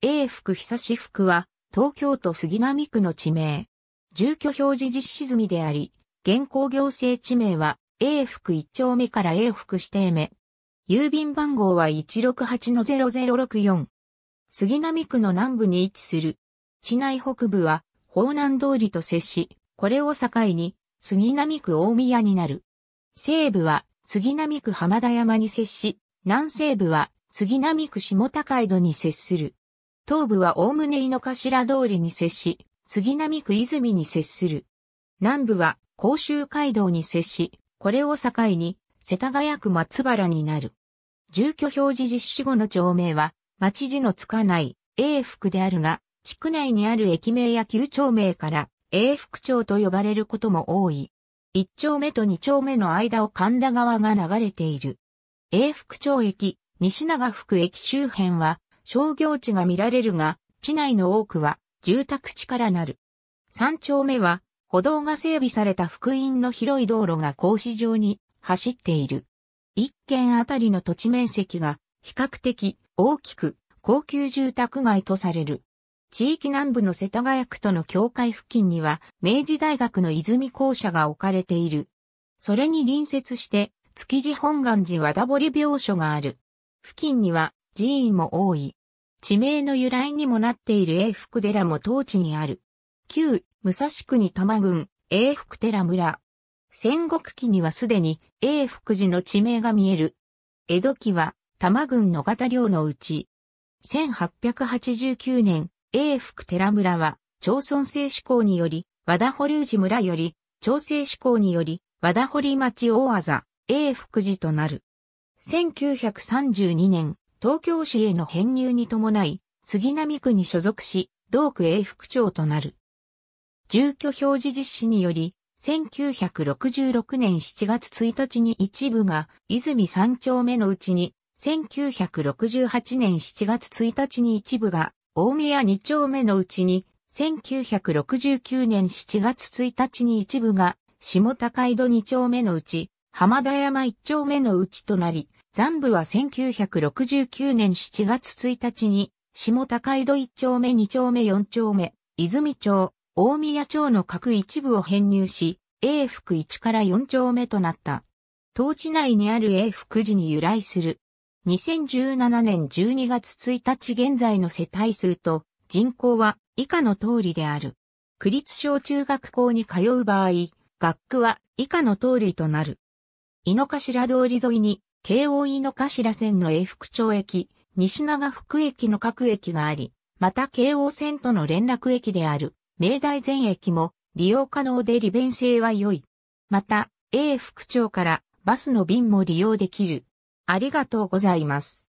永福久志福は、東京都杉並区の地名。住居表示実施済みであり、現行行政地名は、永福一丁目から永福指定目。郵便番号は168-0064。杉並区の南部に位置する。市内北部は、方南通りと接し、これを境に、杉並区大宮になる。西部は、杉並区浜田山に接し、南西部は、杉並区下高井戸に接する。東部は概ね井の頭通りに接し、杉並区泉に接する。南部は甲州街道に接し、これを境に世田谷区松原になる。住居表示実施後の町名は、町字のつかない永福であるが、地区内にある駅名や旧町名から永福町と呼ばれることも多い。一丁目と二丁目の間を神田川が流れている。永福町駅、西長福駅周辺は、商業地が見られるが、地内の多くは住宅地からなる。三丁目は歩道が整備された福音の広い道路が格子状に走っている。一軒あたりの土地面積が比較的大きく高級住宅街とされる。地域南部の世田谷区との境界付近には明治大学の泉校舎が置かれている。それに隣接して築地本願寺和田堀病所がある。付近には寺院も多い。地名の由来にもなっている永福寺も当地にある。旧、武蔵国玉郡、永福寺村。戦国期にはすでに永福寺の地名が見える。江戸期は玉郡の型領のうち、1889年、永福寺村は、町村制施行により、和田保留寺村より、町政施行により、和田堀町大技、英永福寺となる。1932年、東京市への編入に伴い、杉並区に所属し、同区永福町となる。住居表示実施により、1966年7月1日に一部が泉3丁目のうちに、1968年7月1日に一部が大宮2丁目のうちに、1969年7月1日に一部が下高井戸2丁目のうち、浜田山1丁目のうちとなり、残部は1969年7月1日に、下高井戸1丁目2丁目4丁目、泉町、大宮町の各一部を編入し、A 福1から4丁目となった。当地内にある A 福寺に由来する。2017年12月1日現在の世帯数と人口は以下の通りである。区立小中学校に通う場合、学区は以下の通りとなる。井の頭通り沿いに京王井の頭線の永福町駅、西長福駅の各駅があり、また京王線との連絡駅である、明大前駅も利用可能で利便性は良い。また、永福町からバスの便も利用できる。ありがとうございます。